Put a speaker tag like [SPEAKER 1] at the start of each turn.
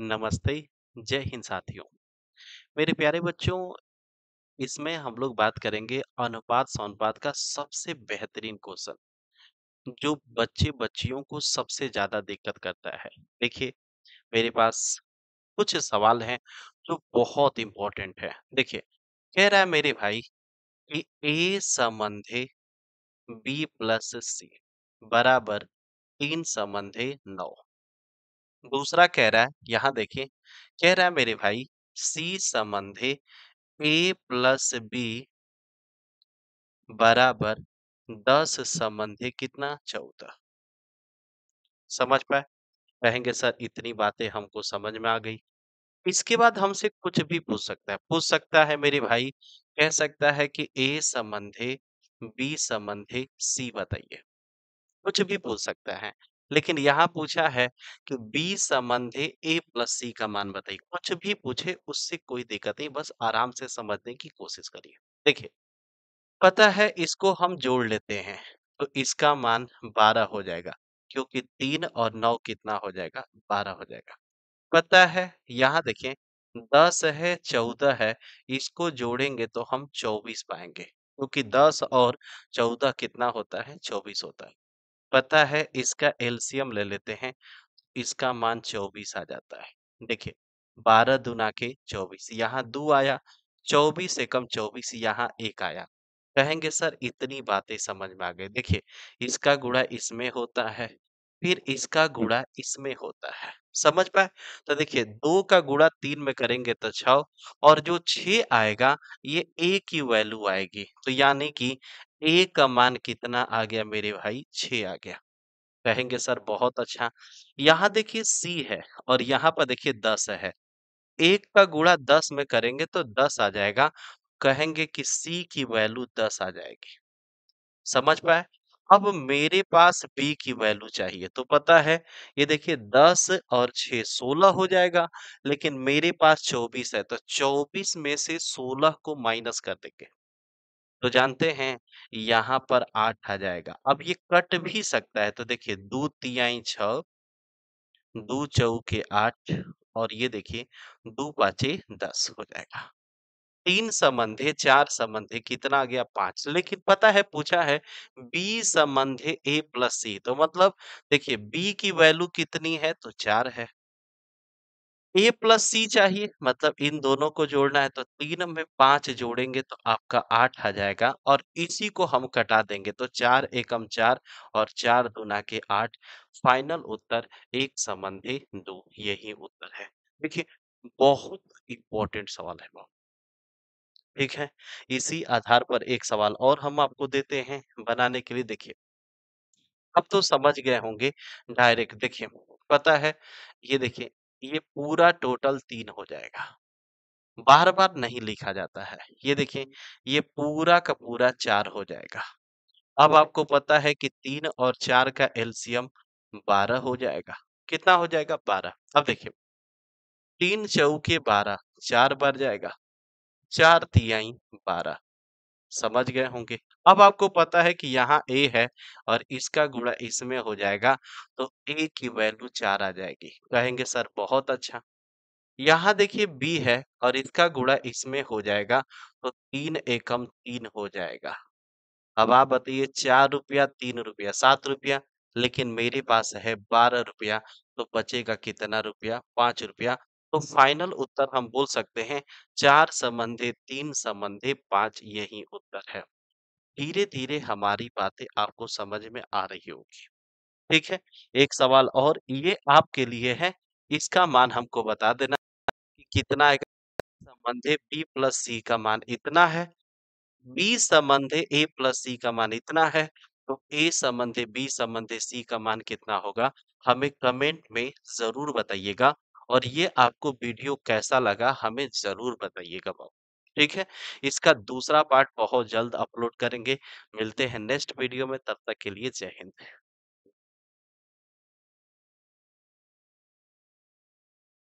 [SPEAKER 1] नमस्ते जय हिंद साथियों मेरे प्यारे बच्चों इसमें हम लोग बात करेंगे अनुपात अनुपात का सबसे बेहतरीन क्वेश्चन जो बच्चे बच्चियों को सबसे ज्यादा दिक्कत करता है देखिए मेरे पास कुछ सवाल हैं जो बहुत इंपॉर्टेंट है देखिए कह रहा है मेरे भाई कि ए संबंधे बी प्लस सी बराबर तीन संबंधे नौ दूसरा कह रहा है यहां देखिए कह रहा है मेरे भाई सी संबंधी ए प्लस बी बराबर दस संबंधी कितना चौदह समझ पाए कहेंगे सर इतनी बातें हमको समझ में आ गई इसके बाद हमसे कुछ भी पूछ सकता है पूछ सकता है मेरे भाई कह सकता है कि ए संबंधे बी संबंधे सी बताइए कुछ भी पूछ सकता है लेकिन यहाँ पूछा है कि बी संबंधी ए प्लस सी का मान बताइए कुछ भी पूछे उससे कोई दिक्कत नहीं बस आराम से समझने की कोशिश करिए देखिए पता है इसको हम जोड़ लेते हैं तो इसका मान बारह हो जाएगा क्योंकि तीन और नौ कितना हो जाएगा बारह हो जाएगा पता है यहाँ देखिए दस है चौदह है इसको जोड़ेंगे तो हम चौबीस पाएंगे क्योंकि दस और चौदह कितना होता है चौबीस होता है पता है इसका एल्सियम ले लेते हैं इसका मान चौबीस आ जाता है देखिए बारह दुना के चौबीस यहाँ दो आया चौबीस एकम चौबीस यहाँ एक आया कहेंगे सर इतनी बातें समझ में आ गई देखिए इसका गुड़ा इसमें होता है फिर इसका गुड़ा इसमें होता है समझ पाए तो देखिए दो का गुड़ा तीन में करेंगे तो छ और जो छ आएगा ये ए की वैल्यू आएगी तो यानी कि ए का मान कितना आ गया मेरे भाई छ आ गया कहेंगे सर बहुत अच्छा यहाँ देखिए सी है और यहाँ पर देखिए दस है एक का गुणा दस में करेंगे तो दस आ जाएगा कहेंगे कि सी की वैल्यू दस आ जाएगी समझ पाए अब मेरे पास बी की वैल्यू चाहिए तो पता है ये देखिए दस और छ सोलह हो जाएगा लेकिन मेरे पास चौबीस है तो चौबीस में से सोलह को माइनस कर देंगे तो जानते हैं यहाँ पर आठ आ जाएगा अब ये कट भी सकता है तो देखिए दो तियाई छ दो के आठ और ये देखिए दो पाचे दस हो जाएगा तीन संबंधे चार संबंधे कितना आ गया पांच लेकिन पता है पूछा है बी संबंधे ए प्लस सी तो मतलब देखिए बी की वैल्यू कितनी है तो चार है ए प्लस सी चाहिए मतलब इन दोनों को जोड़ना है तो तीन में पांच जोड़ेंगे तो आपका आठ आ जाएगा और इसी को हम कटा देंगे तो चार एकम चार और चार दुना के आठ फाइनल उत्तर एक संबंधी दो यही उत्तर है देखिए बहुत इंपॉर्टेंट सवाल है ठीक है इसी आधार पर एक सवाल और हम आपको देते हैं बनाने के लिए देखिए अब तो समझ गए होंगे डायरेक्ट देखिए पता है ये देखिए ये पूरा टोटल तीन हो जाएगा बार बार नहीं लिखा जाता है ये देखिए ये पूरा का पूरा चार हो जाएगा अब आपको पता है कि तीन और चार का एल्सियम बारह हो जाएगा कितना हो जाएगा बारह अब देखिए तीन चौके बारह चार बार जाएगा चार तियाई बारह समझ गए होंगे अब आपको पता है कि यहाँ ए है और इसका गुणा इसमें हो जाएगा तो ए की वैल्यू चार आ जाएगी कहेंगे सर बहुत अच्छा यहाँ देखिए बी है और इसका गुणा इसमें हो जाएगा तो तीन एकम तीन हो जाएगा अब आप बताइए चार रुपया तीन रुपया सात रुपया लेकिन मेरे पास है बारह रुपया तो बचेगा कितना रुपया पांच रुपया तो फाइनल उत्तर हम बोल सकते हैं चार संबंधे तीन संबंधे पांच यही उत्तर है। धीरे-धीरे हमारी बातें आपको समझ में आ रही होगी ठीक है? एक सवाल और ये आपके लिए है, इसका मान हमको बता देना कि कितना है संबंधे B प्लस सी का मान इतना है, बी संबंधे ए प्लस सी का मान इतना है, तो ए संबंधे बी संबंधे सी का मान कितना होगा? हमें कमेंट में ज़रूर बताइएगा। और ये आपको वीडियो कैसा लगा हमें ज़रूर बताइएगा बाबू। ठीक है? इसका दूसरा पार्ट बहुत जल्द अपलोड करेंगे। मिलते हैं नेक्स्ट वीडियो में तब तक के लिए जय हिंद।